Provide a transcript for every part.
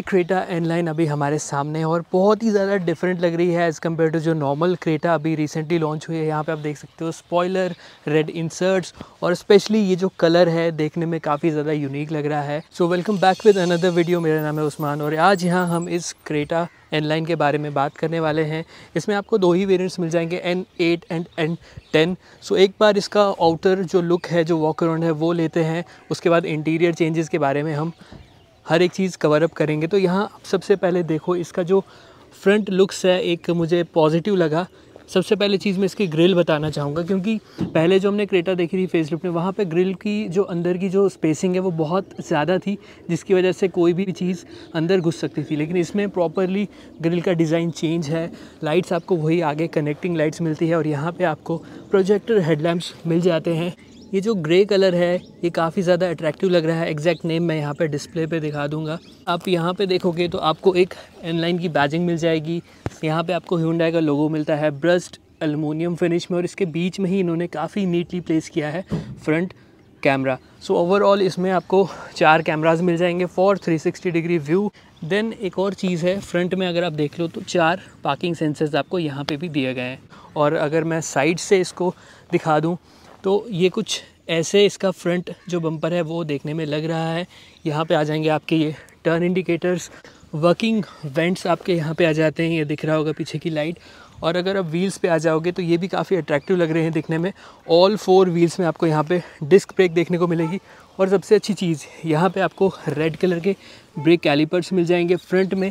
Hyundai Creta N line अभी हमारे सामने है और बहुत ही ज़्यादा डिफरेंट लग रही है एज़ कम्पेयर टू जो नॉर्मल क्रेटा अभी रिसेंटली लॉन्च हुई है यहाँ पे आप देख सकते हो स्पॉयलर रेड इंसर्ट्स और स्पेशली ये जो कलर है देखने में काफ़ी ज़्यादा यूनिक लग रहा है so welcome back with another video मेरा नाम है उस्मान और आज यहाँ हम इस क्रेटा एन लाइन के बारे में बात करने वाले हैं इसमें आपको दो ही वेरियंट्स मिल जाएंगे N eight and N ten so एक बार इसका आउटर जो लुक है जो वॉक अराउंड है वो लेते हैं उसके बाद इंटीरियर चेंजेस के बारे में हम हर एक चीज़ कवर अप करेंगे तो यहाँ सबसे पहले देखो इसका जो फ्रंट लुक्स है एक मुझे पॉजिटिव लगा सबसे पहले चीज़ मैं इसकी ग्रिल बताना चाहूँगा क्योंकि पहले जो हमने क्रेटा देखी थी फेस में वहाँ पे ग्रिल की जो अंदर की जो स्पेसिंग है वो बहुत ज़्यादा थी जिसकी वजह से कोई भी चीज़ अंदर घुस सकती थी लेकिन इसमें प्रॉपरली ग्रिल का डिज़ाइन चेंज है लाइट्स आपको वही आगे कनेक्टिंग लाइट्स मिलती है और यहाँ पर आपको प्रोजेक्टर हेडलैम्प्स मिल जाते हैं ये जो ग्रे कलर है ये काफ़ी ज़्यादा अट्रैक्टिव लग रहा है एग्जैक्ट नेम मैं यहाँ पे डिस्प्ले पे दिखा दूँगा आप यहाँ पे देखोगे तो आपको एक एनलाइन की बैजिंग मिल जाएगी यहाँ पे आपको ह्यूंडाई का लोगो मिलता है ब्रस्ट अलमोनियम फिनिश में और इसके बीच में ही इन्होंने काफ़ी नीटली प्लेस किया है फ्रंट कैमरा सो ओवरऑल इसमें आपको चार कैमराज मिल जाएंगे फॉर 360 डिग्री व्यू देन एक और चीज़ है फ्रंट में अगर आप देख लो तो चार पार्किंग सेंसर्स आपको यहाँ पे भी दिए गए हैं और अगर मैं साइड से इसको दिखा दूँ तो ये कुछ ऐसे इसका फ्रंट जो बम्पर है वो देखने में लग रहा है यहाँ पे आ जाएंगे आपके ये टर्न इंडिकेटर्स वर्किंग वेंट्स आपके यहाँ पे आ जाते हैं ये दिख रहा होगा पीछे की लाइट और अगर आप व्हील्स पे आ जाओगे तो ये भी काफ़ी अट्रैक्टिव लग रहे हैं दिखने में ऑल फोर व्हील्स में आपको यहाँ पे डिस्क ब्रेक देखने को मिलेगी और सबसे अच्छी चीज़ यहाँ पे आपको रेड कलर के ब्रेक कैलिपर्स मिल जाएंगे फ्रंट में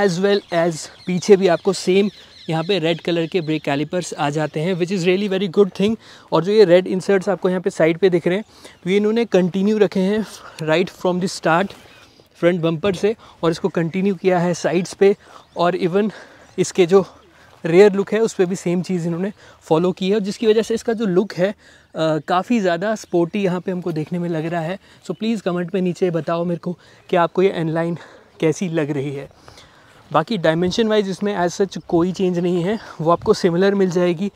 एज़ वेल एज़ पीछे भी आपको सेम यहाँ पे रेड कलर के ब्रेक कैलिपर्स आ जाते हैं which is really very good thing और जो ये रेड इंसर्ट्स आपको यहाँ पे साइड पे दिख रहे हैं तो ये इन्होंने कंटिन्यू रखे हैं right from the start front bumper से और इसको कंटिन्यू किया है साइड्स पे और इवन इसके जो रेयर लुक है उस पर भी सेम चीज़ इन्होंने फॉलो की है जिसकी वजह से इसका जो लुक है काफ़ी ज़्यादा स्पोर्टी यहाँ पर हमको देखने में लग रहा है सो प्लीज़ कमेंट में नीचे बताओ मेरे को कि आपको ये एनलाइन कैसी लग रही है बाकी डायमेंशन वाइज इसमें एज सच कोई चेंज नहीं है वो आपको सिमिलर मिल जाएगी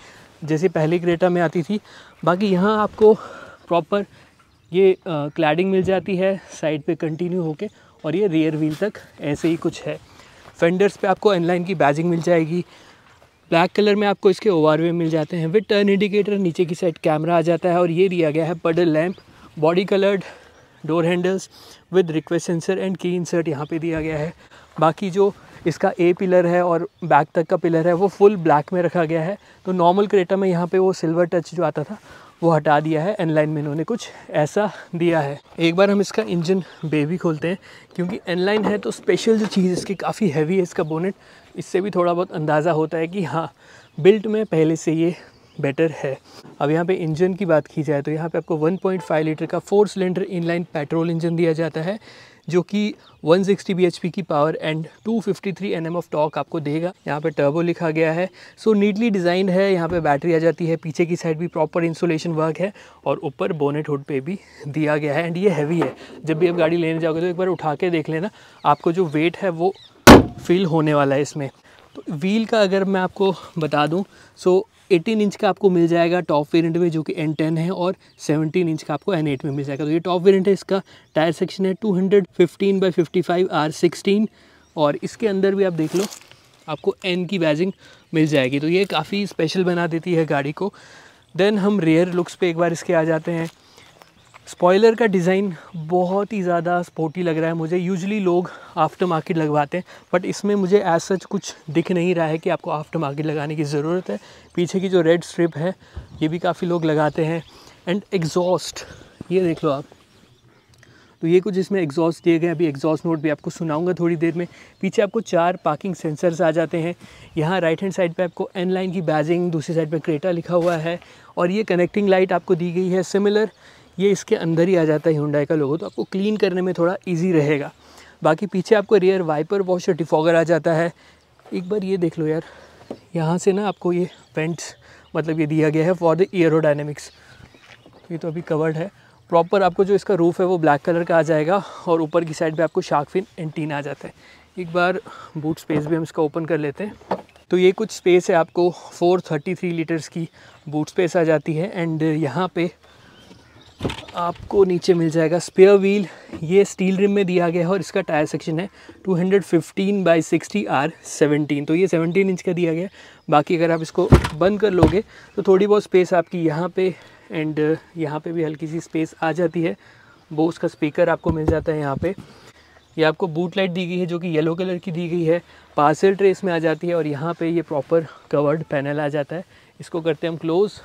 जैसे पहले क्रेटा में आती थी बाकी यहाँ आपको प्रॉपर ये क्लैडिंग मिल जाती है साइड पे कंटिन्यू होके और ये रियर व्हील तक ऐसे ही कुछ है फेंडर्स पे आपको इनलाइन की बैजिंग मिल जाएगी ब्लैक कलर में आपको इसके ओ मिल जाते हैं विद टर्न इंडिकेटर नीचे की साइड कैमरा आ जाता है और ये दिया गया है puddle lamp body coloured door handles with request sensor and की इंसर्ट यहाँ पे दिया गया है बाकी जो इसका ए पिलर है और बैक तक का पिलर है वो फुल ब्लैक में रखा गया है तो नॉर्मल क्रेटा में यहाँ पे वो सिल्वर टच जो आता था वो हटा दिया है एन लाइन में इन्होंने कुछ ऐसा दिया है एक बार हम इसका इंजन बे भी खोलते हैं क्योंकि एन लाइन है तो स्पेशल जो चीज़ इसकी काफ़ी हैवी है इसका बोनेट इससे भी थोड़ा बहुत अंदाज़ा होता है कि हाँ बिल्ट में पहले से ये बेटर है अब यहाँ पे इंजन की बात की जाए तो यहाँ पे आपको 1.5 लीटर का four cylinder inline petrol engine दिया जाता है जो कि 160 सिक्सटी पी की power and 253 fifty mm of torque आपको देगा यहाँ पे टर्बो लिखा गया है सो नीटली डिज़ाइन है यहाँ पे बैटरी आ जाती है पीछे की साइड भी प्रॉपर इंसुलेशन वर्क है और ऊपर बोनेट हुड पे भी दिया गया है एंड ये हैवी है जब भी आप गाड़ी लेने जाओगे तो एक बार उठा के देख लेना आपको जो वेट है वो फील होने वाला है इसमें तो व्हील का अगर मैं आपको बता दूँ सो 18 इंच का आपको मिल जाएगा टॉप वेरिएंट में जो कि एन टेन है और 17 इंच का आपको एन एट में मिल जाएगा तो ये टॉप वेरिएंट है इसका टायर सेक्शन है two hundred fifteen by fifty five R sixteen और इसके अंदर भी आप देख लो आपको एन की बैजिंग मिल जाएगी तो ये काफ़ी स्पेशल बना देती है गाड़ी को देन हम रेयर लुक्स पे एक बार इसके आ जाते हैं स्पॉयलर का डिज़ाइन बहुत ही ज़्यादा स्पोर्टी लग रहा है मुझे यूजली लोग आफ्टर मार्केट लगवाते हैं बट इसमें मुझे एज सच कुछ दिख नहीं रहा है कि आपको आफ्टर मार्केट लगाने की ज़रूरत है पीछे की जो रेड स्ट्रिप है ये भी काफ़ी लोग लगाते हैं एंड एग्जॉस्ट ये देख लो आप तो ये कुछ इसमें एग्जॉस्ट दिए गए अभी एग्जॉस्ट नोट भी आपको सुनाऊंगा थोड़ी देर में पीछे आपको चार पार्किंग सेंसर्स आ जाते हैं यहाँ राइट हैंड साइड पे आपको एन लाइन की बैजिंग दूसरी साइड पे क्रेटा लिखा हुआ है और ये कनेक्टिंग लाइट आपको दी गई है सिमिलर ये इसके अंदर ही आ जाता है हिंडाई का लोगो तो आपको क्लीन करने में थोड़ा ईजी रहेगा बाकी पीछे आपको रियर वाइपर वॉशर डिफॉगर आ जाता है एक बार ये देख लो यार यहाँ से ना आपको ये पेंट्स मतलब ये दिया गया है फॉर द एयरोडाइनमिक्स ये तो अभी कवर्ड है प्रॉपर आपको जो इसका रूफ़ है वो ब्लैक कलर का आ जाएगा और ऊपर की साइड पे आपको शार्क फिन एंटीना आ जाता है एक बार बूट स्पेस भी हम इसका ओपन कर लेते हैं तो ये कुछ स्पेस है आपको 433 लीटर्स की बूट स्पेस आ जाती है एंड यहाँ पे आपको नीचे मिल जाएगा स्पेयर व्हील ये स्टील रिम में दिया गया है और इसका टायर सेक्शन है 215 hundred fifteen by sixty R seventeen तो ये 17 इंच का दिया गया है बाकी अगर आप इसको बंद कर लोगे तो थोड़ी बहुत स्पेस आपकी यहाँ पे एंड uh, यहाँ पे भी हल्की सी स्पेस आ जाती है वो उसका स्पीकर आपको मिल जाता है यहाँ पर यह आपको बूट लाइट दी गई है जो कि येलो कलर की दी गई है पार्सल ट्रेस में आ जाती है और यहाँ पर ये प्रॉपर कवर्ड पैनल आ जाता है इसको करते हैं हम क्लोज़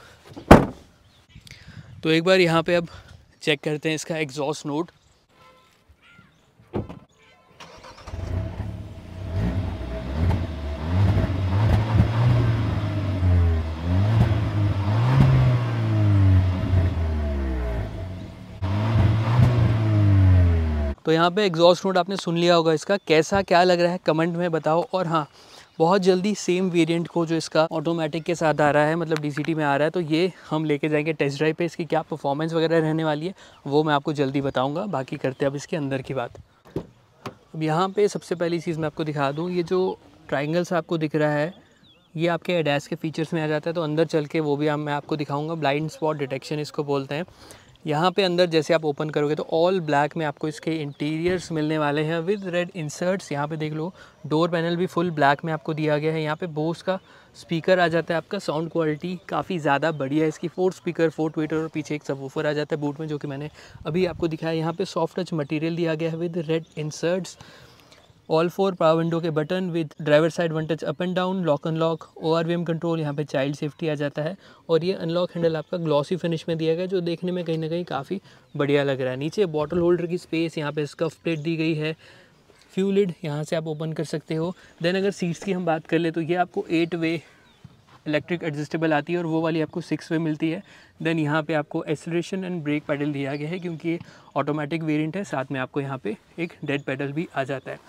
तो एक बार यहाँ पे अब चेक करते हैं इसका एग्जॉस्ट नोट तो यहाँ पे एग्जॉस्ट नोट आपने सुन लिया होगा इसका कैसा क्या लग रहा है कमेंट में बताओ और हाँ बहुत जल्दी सेम वेरिएंट को जो इसका ऑटोमेटिक के साथ आ रहा है मतलब डी में आ रहा है तो ये हम लेके जाएंगे टेस्ट ड्राइव पे इसकी क्या परफॉर्मेंस वगैरह रहने वाली है वो मैं आपको जल्दी बताऊँगा बाकी करते हैं अब इसके अंदर की बात अब यहाँ पे सबसे पहली चीज़ मैं आपको दिखा दूँ ये जो ट्राइंगल्स आपको दिख रहा है ये आपके एडेस के फीचर्स में आ जाता है तो अंदर चल के वो भी मैं आपको दिखाऊँगा ब्लाइंड स्पॉट डिटेक्शन इसको बोलते हैं यहाँ पे अंदर जैसे आप ओपन करोगे तो ऑल ब्लैक में आपको इसके इंटीरियर्स मिलने वाले हैं विद रेड इंसर्ट्स यहाँ पे देख लो डोर पैनल भी फुल ब्लैक में आपको दिया गया है यहाँ पे बोस का स्पीकर आ जाता है आपका साउंड क्वालिटी काफ़ी ज़्यादा बढ़िया है इसकी फोर स्पीकर फोर ट्विटर और पीछे एक सब आ जाता है बूट में जो कि मैंने अभी आपको दिखाया यहाँ पर सॉफ्ट टच मटीरियल दिया गया है with red inserts all four power window के button with driver side one touch up and down lock unlock O R V M control यहाँ पे चाइल्ड सेफ्टी आ जाता है और ये अनलॉक हैंडल आपका ग्लॉसी फिनिश में दिया गया जो देखने में कहीं ना कहीं काफ़ी बढ़िया लग रहा है नीचे बॉटल होल्डर की स्पेस यहाँ पे स्कफ प्लेट दी गई है फ्यूलिड यहाँ से आप ओपन कर सकते हो देन अगर सीट्स की हम बात कर ले तो ये आपको एट वे इलेक्ट्रिक एडजस्टेबल आती है और वो वाली आपको सिक्स वे मिलती है देन यहाँ पे आपको एक्सलेशन एंड ब्रेक पैडल दिया गया है क्योंकि ये ऑटोमेटिक वेरिएंट है साथ में आपको यहाँ पे एक डेड पैडल भी आ जाता है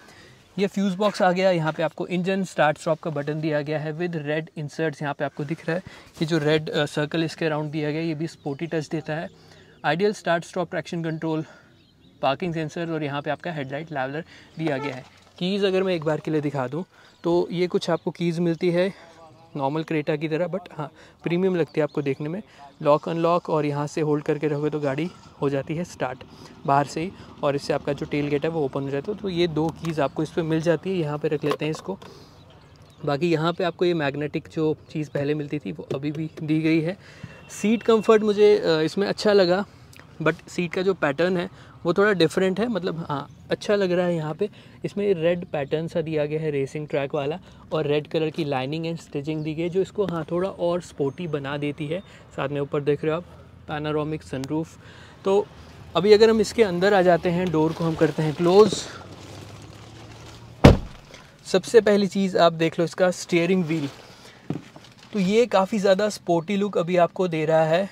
ये फ्यूज़ बॉक्स आ गया यहाँ पे आपको इंजन स्टार्ट स्टॉप का बटन दिया गया है विद रेड इंसर्ट्स यहाँ पे आपको दिख रहा है ये जो रेड सर्कल uh, इसके अराउंड दिया गया ये भी स्पोर्टी टच देता है idle start stop traction control parking sensor और यहाँ पे आपका हेडलाइट लैवलर दिया गया है कीज़ अगर मैं एक बार के लिए दिखा दूँ तो ये कुछ आपको कीज़ मिलती है नॉर्मल क्रेटा की तरह बट हाँ प्रीमियम लगती है आपको देखने में लॉक अनलॉक और यहाँ से होल्ड करके रहोगे तो गाड़ी हो जाती है स्टार्ट बाहर से ही और इससे आपका जो टेल गेट है वो ओपन हो जाता है तो ये दो कीज़ आपको इस पर मिल जाती है यहाँ पर रख लेते हैं इसको बाकी यहाँ पर आपको ये मैग्नेटिक जो चीज़ पहले मिलती थी वो अभी भी दी गई है सीट कम्फर्ट मुझे इसमें अच्छा लगा बट सीट का जो पैटर्न है वो थोड़ा डिफरेंट है मतलब हाँ अच्छा लग रहा है यहाँ पे इसमें रेड पैटर्न सा दिया गया है रेसिंग ट्रैक वाला और रेड कलर की लाइनिंग एंड स्टिचिंग दी गई है जो इसको हाँ थोड़ा और स्पोर्टी बना देती है साथ में ऊपर देख रहे हो आप पैनारोमिक सनरूफ तो अभी अगर हम इसके अंदर आ जाते हैं डोर को हम करते हैं क्लोज़ सबसे पहली चीज़ आप देख लो इसका स्टेयरिंग व्हील तो ये काफ़ी ज़्यादा स्पोर्टी लुक अभी आपको दे रहा है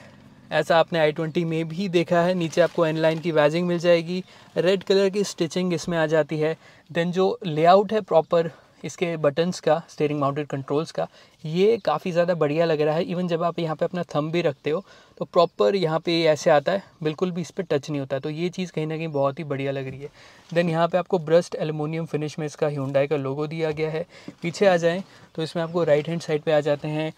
ऐसा आपने आई ट्वेंटी में भी देखा है नीचे आपको एन लाइन की वैजिंग मिल जाएगी रेड कलर की स्टिचिंग इसमें आ जाती है देन जो लेआउट है प्रॉपर इसके बटन्स का स्टेयरिंग माउंटेड कंट्रोल्स का ये काफ़ी ज़्यादा बढ़िया लग रहा है इवन जब आप यहाँ पे अपना थंब भी रखते हो तो प्रॉपर यहाँ पे ऐसे आता है बिल्कुल भी इस पर टच नहीं होता तो ये चीज़ कहीं ना कहीं बहुत ही बढ़िया लग रही है देन यहाँ पे आपको ब्रस्ट एलुमिनियम फिनिश में इसका ह्यूंडाई का लोगो दिया गया है पीछे आ जाएँ तो इसमें आपको राइट हैंड साइड पर आ जाते हैं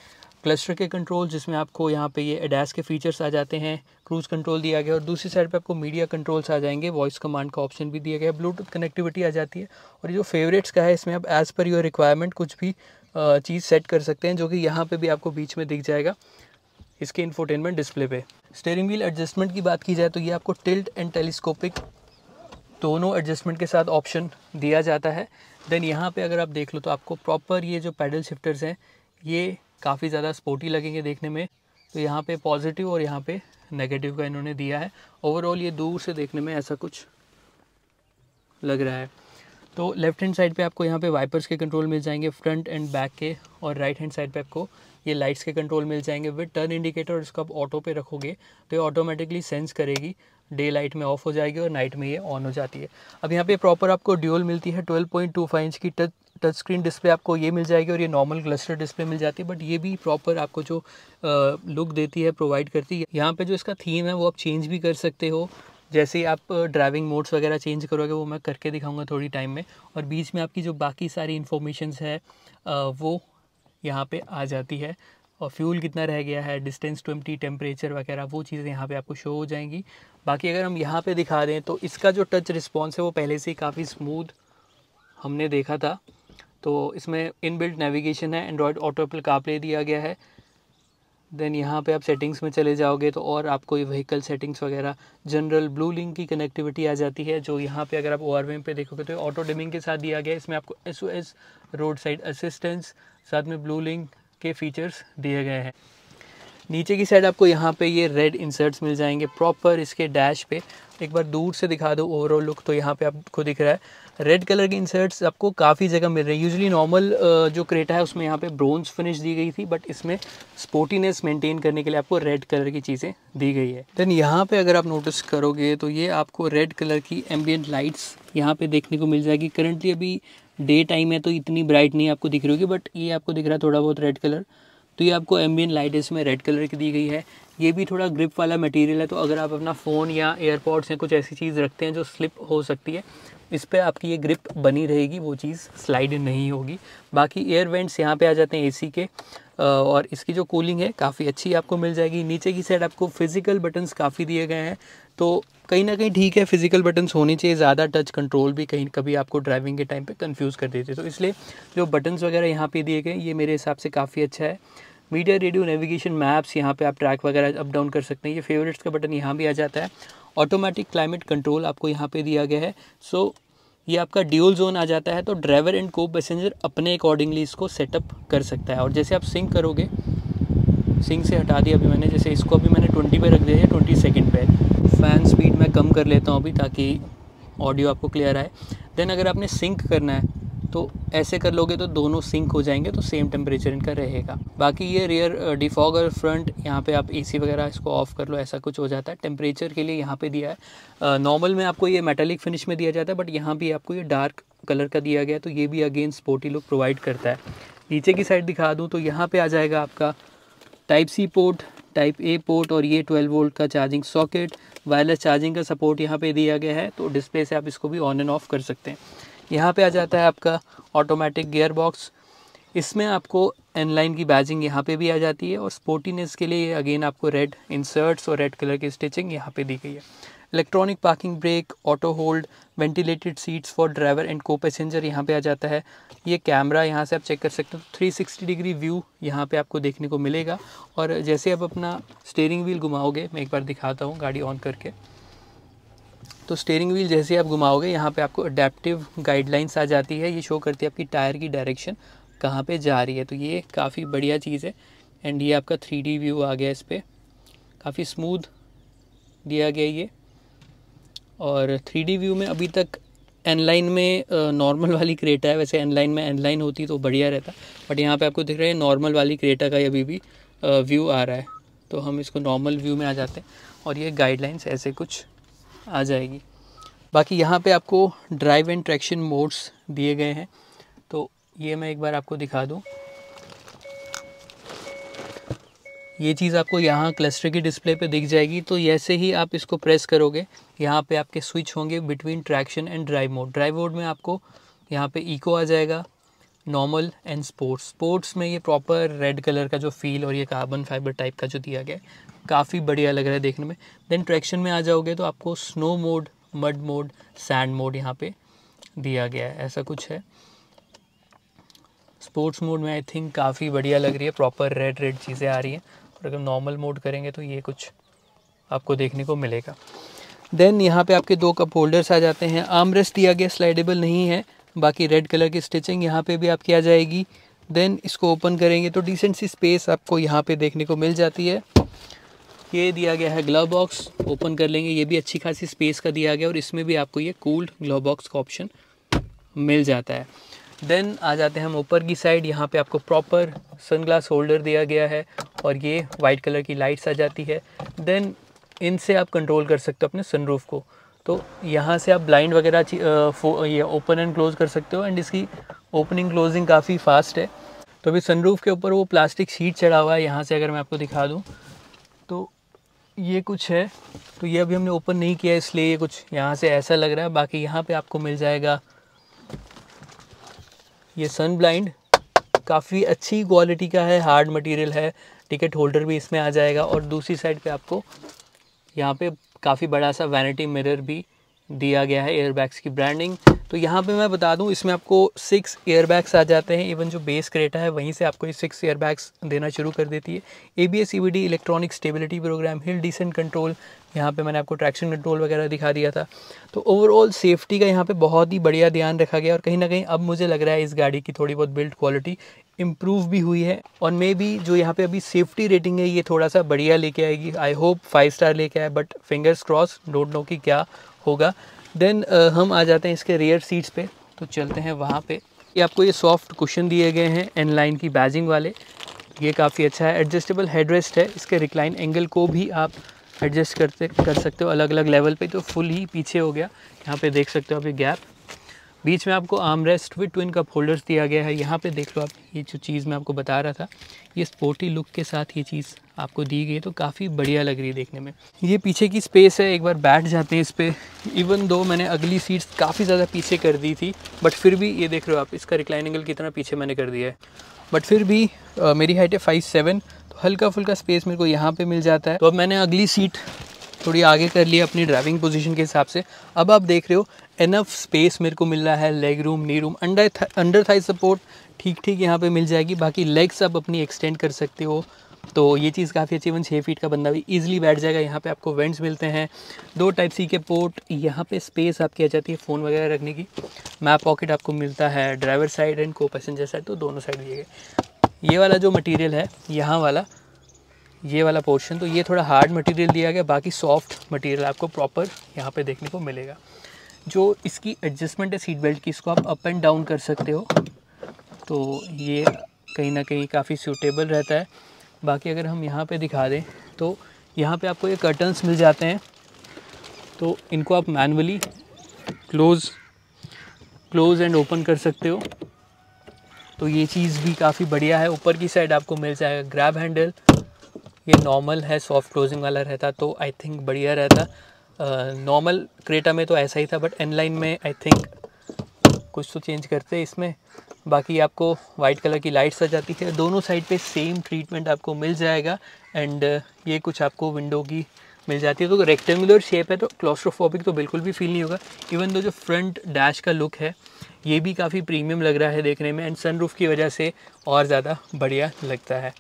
क्लस्टर के कंट्रोल जिसमें आपको यहाँ पे ये एडास के फीचर्स आ जाते हैं क्रूज़ कंट्रोल दिया गया और दूसरी साइड पे आपको मीडिया कंट्रोल्स आ जाएंगे वॉइस कमांड का ऑप्शन भी दिया गया है ब्लूटूथ कनेक्टिविटी आ जाती है और ये जो फेवरेट्स का है इसमें आप एज़ पर योर रिक्वायरमेंट कुछ भी चीज़ सेट कर सकते हैं जो कि यहाँ पर भी आपको बीच में दिख जाएगा इसके इन्फोटेनमेंट डिस्प्ले पर स्टेयरिंग व्हील एडजस्टमेंट की बात की जाए तो ये आपको टिल्ट एंड टेलीस्कोपिक दोनों एडजस्टमेंट के साथ ऑप्शन दिया जाता है देन यहाँ पे अगर आप देख लो तो आपको प्रॉपर ये जो पैडल शिफ्टर्स हैं ये काफ़ी ज़्यादा स्पोर्टी लगेंगे देखने में तो यहाँ पे पॉजिटिव और यहाँ पे नेगेटिव का इन्होंने दिया है ओवरऑल ये दूर से देखने में ऐसा कुछ लग रहा है तो लेफ्ट हैंड साइड पे आपको यहाँ पे वाइपर्स के कंट्रोल मिल जाएंगे फ्रंट एंड बैक के और राइट हैंड साइड पे आपको ये लाइट्स के कंट्रोल मिल जाएंगे विद टर्न इंडिकेटर इसको आप ऑटो पे रखोगे तो ये ऑटोमेटिकली सेंस करेगी डे लाइट में ऑफ हो जाएगी और नाइट में ये ऑन हो जाती है अब यहाँ पे प्रॉपर आपको ड्यूल मिलती है 12.25 इंच की टच टच स्क्रीन डिस्प्ले आपको ये मिल जाएगी और ये नॉर्मल क्लस्टर डिस्प्ले मिल जाती है बट ये भी प्रॉपर आपको जो लुक देती है प्रोवाइड करती है यहाँ पे जो इसका थीम है वो आप चेंज भी कर सकते हो जैसे ही आप ड्राइविंग मोड्स वगैरह चेंज करोगे वो मैं करके दिखाऊंगा थोड़ी टाइम में और बीच में आपकी जो बाकी सारी इन्फॉर्मेशनस है वो यहाँ पर आ जाती है और फ्यूल कितना रह गया है डिस्टेंस टू टेम्परेचर वगैरह वो चीज़ें यहाँ पे आपको शो हो जाएंगी बाकी अगर हम यहाँ पे दिखा दें तो इसका जो टच रिस्पॉन्स है वो पहले से ही काफ़ी स्मूथ हमने देखा था तो इसमें इनबिल्ट नेविगेशन है एंड्रॉयड ऑटो एप्पल कारप्ले दिया गया है देन यहाँ पे आप सेटिंग्स में चले जाओगे तो और आपको ये व्हीकल सेटिंग्स वगैरह जनरल ब्लू लिंक की कनेक्टिविटी आ जाती है जो यहाँ पे अगर आप ओ आर पे देखोगे तो ऑटो डिमिंग के साथ दिया गया है इसमें आपको S O S road side assistance साथ में ब्लू लिंक के फीचर्स दिए गए हैं नीचे की साइड आपको यहाँ पे ये रेड इंसर्ट्स मिल जाएंगे प्रॉपर इसके डैश पे एक बार दूर से दिखा दो ओवरऑल लुक तो यहाँ पे आपको दिख रहा है रेड कलर के इंसर्ट्स आपको काफ़ी जगह मिल रहे हैं यूजली नॉर्मल जो क्रेटा है उसमें यहाँ पे ब्रोंज फिनिश दी गई थी बट इसमें स्पोर्टीनेस मेंटेन करने के लिए आपको रेड कलर की चीज़ें दी गई है देन यहाँ पे अगर आप नोटिस करोगे तो ये आपको रेड कलर की एम्बियट लाइट्स यहाँ पे देखने को मिल जाएगी करंटली अभी डे टाइम है तो इतनी ब्राइट नहीं आपको दिख रही होगी बट ये आपको दिख रहा है थोड़ा बहुत रेड कलर तो ये आपको एम्बियन लाइट इसमें रेड कलर की दी गई है ये भी थोड़ा ग्रिप वाला मटेरियल है तो अगर आप अपना फ़ोन या एयरपॉड्स या कुछ ऐसी चीज़ रखते हैं जो स्लिप हो सकती है इस पर आपकी ये ग्रिप बनी रहेगी वो चीज़ स्लाइड नहीं होगी बाकी एयर वेंट्स यहाँ पे आ जाते हैं एसी के और इसकी जो कूलिंग है काफ़ी अच्छी आपको मिल जाएगी नीचे की साइड आपको फिज़िकल बटन्स काफ़ी दिए गए हैं तो कहीं ना कहीं ठीक है फिजिकल बटन्स होने चाहिए ज़्यादा टच कंट्रोल भी कहीं कभी आपको ड्राइविंग के टाइम पे कंफ्यूज कर देते तो इसलिए जो बटन्स वगैरह यहाँ पे दिए गए ये मेरे हिसाब से काफ़ी अच्छा है मीडिया रेडियो नेविगेशन मैप्स यहाँ पे आप ट्रैक वगैरह अप डाउन कर सकते हैं ये फेवरेट्स का बटन यहाँ भी आ जाता है ऑटोमेटिक क्लाइमेट कंट्रोल आपको यहाँ पर दिया गया है सो so, ये आपका ड्यूल जोन आ जाता है तो ड्राइवर एंड को पैसेंजर अपने अकॉर्डिंगली इसको सेटअप कर सकता है और जैसे आप सिंक करोगे सिंग से हटा दिया अभी मैंने जैसे इसको अभी मैंने ट्वेंटी पे रख दिया है ट्वेंटी सेकेंड पे फ़ैन स्पीड मैं कम कर लेता हूँ अभी ताकि ऑडियो आपको क्लियर आए देन अगर आपने सिंक करना है तो ऐसे कर लोगे तो दोनों सिंक हो जाएंगे तो सेम टेम्परेचर इनका रहेगा बाकी ये रियर डिफॉग और फ्रंट यहाँ पे आप एसी वगैरह इसको ऑफ़ कर लो ऐसा कुछ हो जाता है टेम्परेचर के लिए यहाँ पे दिया है नॉर्मल में आपको ये मेटालिक फिनिश में दिया जाता है बट यहाँ भी आपको ये डार्क कलर का दिया गया तो ये भी अगेन स्पोर्टी लुक प्रोवाइड करता है नीचे की साइड दिखा दूँ तो यहाँ पर आ जाएगा आपका type C port type A port और ये 12 वोल्ट का चार्जिंग सॉकेट वायरलेस चार्जिंग का सपोर्ट यहाँ पे दिया गया है तो डिस्प्ले से आप इसको भी ऑन एंड ऑफ कर सकते हैं यहाँ पे आ जाता है आपका ऑटोमेटिक गियर बॉक्स इसमें आपको एन लाइन की बैजिंग यहाँ पे भी आ जाती है और स्पोर्टीनेस के लिए अगेन आपको रेड इंसर्ट्स और रेड कलर की स्टिचिंग यहाँ पे दी गई है electronic parking brake auto hold ventilated seats for driver and को पैसेंजर यहाँ पे आ जाता है ये कैमरा यहाँ से आप चेक कर सकते हो थ्री सिक्सटी डिग्री व्यू यहाँ पे आपको देखने को मिलेगा और जैसे आप अपना स्टेयरिंग व्हील घुमाओगे मैं एक बार दिखाता हूँ गाड़ी ऑन करके तो स्टेयरिंग व्हील जैसे आप घुमाओगे यहाँ पर आपको अडेप्टिव गाइडलाइंस आ जाती है ये शो करती है आपकी टायर की डायरेक्शन कहाँ पर जा रही है तो ये काफ़ी बढ़िया चीज़ है एंड ये आपका थ्री व्यू आ गया इस पर काफ़ी स्मूथ दिया गया ये और थ्री व्यू में अभी तक एन लाइन में नॉर्मल वाली क्रेटा है वैसे एन लाइन में एन लाइन होती तो बढ़िया रहता बट यहाँ पे आपको दिख रहा है नॉर्मल वाली क्रेटा का अभी भी व्यू आ रहा है तो हम इसको नॉर्मल व्यू में आ जाते हैं और ये गाइडलाइंस ऐसे कुछ आ जाएगी बाकी यहाँ पे आपको ड्राइव एंड ट्रैक्शन मोड्स दिए गए हैं तो ये मैं एक बार आपको दिखा दूँ ये चीज़ आपको यहाँ क्लस्टर की डिस्प्ले पे दिख जाएगी तो ऐसे ही आप इसको प्रेस करोगे यहाँ पे आपके स्विच होंगे between traction and drive mode drive mode में आपको यहाँ पे इको आ जाएगा नॉर्मल एंड स्पोर्ट्स स्पोर्ट्स में ये प्रॉपर रेड कलर का जो फील और ये कार्बन फाइबर टाइप का जो दिया गया है काफ़ी बढ़िया लग रहा है देखने में देन ट्रैक्शन में आ जाओगे तो आपको snow mode mud mode sand mode यहाँ पे दिया गया है ऐसा कुछ है स्पोर्ट्स मोड में आई थिंक काफ़ी बढ़िया लग रही है प्रॉपर रेड रेड चीज़ें आ रही हैं और अगर नॉर्मल मोड करेंगे तो ये कुछ आपको देखने को मिलेगा देन यहाँ पे आपके दो कप होल्डर्स आ जाते हैं आर्म रेस्ट दिया गया स्लाइडेबल नहीं है बाकी रेड कलर की स्टिचिंग यहाँ पे भी आपकी आ जाएगी देन इसको ओपन करेंगे तो डिसेंट सी स्पेस आपको यहाँ पे देखने को मिल जाती है ये दिया गया है ग्लव बॉक्स ओपन कर लेंगे ये भी अच्छी खासी स्पेस का दिया गया और इसमें भी आपको ये कूल्ड ग्लव बॉक्स का ऑप्शन मिल जाता है देन आ जाते हैं हम ऊपर की साइड यहाँ पे आपको प्रॉपर सनग्लास होल्डर दिया गया है और ये वाइट कलर की लाइट्स आ जाती है देन इनसे आप कंट्रोल कर सकते हो अपने सनरूफ को तो यहाँ से आप ब्लाइंड वगैरह ये ओपन एंड क्लोज़ कर सकते हो एंड इसकी ओपनिंग क्लोजिंग काफ़ी फास्ट है तो अभी सनरूफ के ऊपर वो प्लास्टिक शीट चढ़ा हुआ है यहाँ से अगर मैं आपको दिखा दूँ तो ये कुछ है तो ये अभी हमने ओपन नहीं किया इसलिए ये कुछ यहाँ से ऐसा लग रहा है बाकी यहाँ पे आपको मिल जाएगा ये सन ब्लाइंड काफ़ी अच्छी क्वालिटी का है हार्ड मटेरियल है टिकट होल्डर भी इसमें आ जाएगा और दूसरी साइड पे आपको यहाँ पे काफ़ी बड़ा सा वैनिटी मिरर भी दिया गया है एयरबैग्स की ब्रांडिंग तो यहाँ पे मैं बता दूँ इसमें आपको सिक्स एयरबैग्स आ जाते हैं इवन जो बेस क्रेटा है वहीं से आपको ये सिक्स एयरबैग्स देना शुरू कर देती है A B S electronic stability program hill descent control यहाँ पे मैंने आपको ट्रैक्शन कंट्रोल वगैरह दिखा दिया था तो ओवरऑल सेफ्टी का यहाँ पर बहुत ही बढ़िया ध्यान रखा गया और कहीं ना कहीं अब मुझे लग रहा है इस गाड़ी की थोड़ी बहुत बिल्ड क्वालिटी इम्प्रूव भी हुई है और मे बी जो यहाँ पे अभी सेफ्टी रेटिंग है ये थोड़ा सा बढ़िया लेके आएगी आई होप फाइव स्टार लेके आए but fingers cross don't know कि क्या होगा देन uh, हम आ जाते हैं इसके रेयर सीट्स पे तो चलते हैं वहाँ पे ये आपको ये सॉफ्ट कुशन दिए गए हैं एन लाइन की बैजिंग वाले ये काफ़ी अच्छा है एडजस्टेबल हेडरेस्ट है इसके रिक्लाइन एंगल को भी आप एडजस्ट करते कर सकते हो अलग अलग लेवल पे तो फुल ही पीछे हो गया यहाँ पे देख सकते हो आप ये गैप बीच में आपको arm rest with twin cup holders दिया गया है यहाँ पे देख लो आप ये जो चीज़ मैं आपको बता रहा था ये स्पोर्टी लुक के साथ ये चीज़ आपको दी गई तो काफ़ी बढ़िया लग रही है देखने में ये पीछे की स्पेस है एक बार बैठ जाते हैं इस पर इवन दो मैंने अगली सीट्स काफ़ी ज़्यादा पीछे कर दी थी बट फिर भी ये देख रहे हो आप इसका रिक्लाइन एंगल कितना पीछे मैंने कर दिया है बट फिर भी आ, मेरी हाइट है फाइव सेवन तो हल्का फुल्का स्पेस मेरे को यहाँ पर मिल जाता है तो अब मैंने अगली सीट थोड़ी आगे कर लिया अपनी ड्राइविंग पोजिशन के हिसाब से अब आप देख रहे हो इनफ स्पेस मेरे को मिल रहा है leg room knee room under था, अंडर थाई सपोर्ट ठीक ठीक यहाँ पे मिल जाएगी बाकी लेग्स आप अपनी एक्सटेंड कर सकते हो तो ये चीज़ काफ़ी अच्छी वन छः फीट का बंदा भी ईजिली बैठ जाएगा यहाँ पे आपको वेंट्स मिलते हैं दो टाइप सी के पोर्ट यहाँ पे स्पेस आपकी आ जाती है फ़ोन वगैरह रखने की मैप पॉकेट आपको मिलता है ड्राइवर साइड एंड को पैसेंजर साइड तो दोनों साइड दिए गए ये वाला जो मटेरियल है यहाँ वाला ये वाला पोर्शन तो ये थोड़ा हार्ड मटेरियल दिया गया बाकी सॉफ्ट मटेरियल आपको प्रॉपर यहाँ पे देखने को मिलेगा जो इसकी एडजस्टमेंट है सीट बेल्ट की इसको आप अप एंड डाउन कर सकते हो तो ये कहीं ना कहीं काफ़ी सूटेबल रहता है बाकी अगर हम यहाँ पे दिखा दें तो यहाँ पे आपको ये कर्टन्स मिल जाते हैं तो इनको आप manually close close and open कर सकते हो तो ये चीज़ भी काफ़ी बढ़िया है ऊपर की साइड आपको मिल जाएगा ग्रैब हैंडल ये नॉर्मल है सॉफ्ट क्लोजिंग वाला रहता तो आई थिंक बढ़िया रहता नॉर्मल क्रेटा में तो ऐसा ही था बट एन लाइन में आई थिंक कुछ तो चेंज करते हैं इसमें बाकी आपको वाइट कलर की लाइट्स आ जाती है दोनों साइड पे सेम ट्रीटमेंट आपको मिल जाएगा एंड ये कुछ आपको विंडो की मिल जाती है तो रेक्टेंगुलर शेप है तो क्लॉस्ट्रोफोबिक तो बिल्कुल भी फील नहीं होगा इवन दो जो फ्रंट डैश का लुक है ये भी काफ़ी प्रीमियम लग रहा है देखने में एंड सनरूफ की वजह से और ज़्यादा बढ़िया लगता है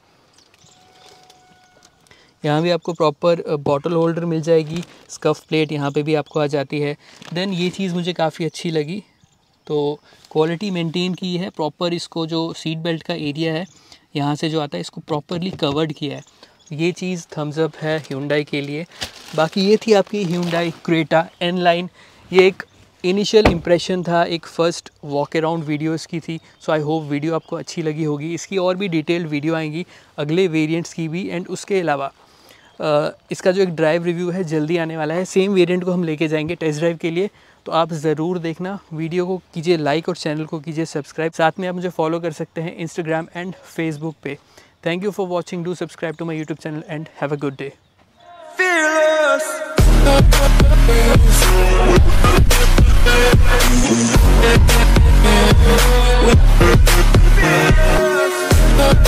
यहाँ भी आपको प्रॉपर बॉटल होल्डर मिल जाएगी स्कफ़ प्लेट यहाँ पे भी आपको आ जाती है देन ये चीज़ मुझे काफ़ी अच्छी लगी तो क्वालिटी मेंटेन की है प्रॉपर इसको जो सीट बेल्ट का एरिया है यहाँ से जो आता है इसको प्रॉपरली कवर्ड किया है ये चीज़ थम्सअप है ह्यूंडाई के लिए बाकी ये थी आपकी ह्यूंडाई क्रेटा एन लाइन ये एक इनिशियल इम्प्रेशन था एक फ़र्स्ट वॉक अराउंड वीडियोस की थी सो आई होप वीडियो आपको अच्छी लगी होगी इसकी और भी डिटेल वीडियो आएंगी अगले वेरिएंट्स की भी एंड उसके अलावा इसका जो एक ड्राइव रिव्यू है जल्दी आने वाला है सेम वेरिएंट को हम लेके जाएंगे टेस्ट ड्राइव के लिए तो आप ज़रूर देखना वीडियो को कीजिए लाइक और चैनल को कीजिए सब्सक्राइब साथ में आप मुझे फॉलो कर सकते हैं इंस्टाग्राम एंड फेसबुक पे thank you for watching do subscribe to my YouTube channel and have a good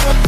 day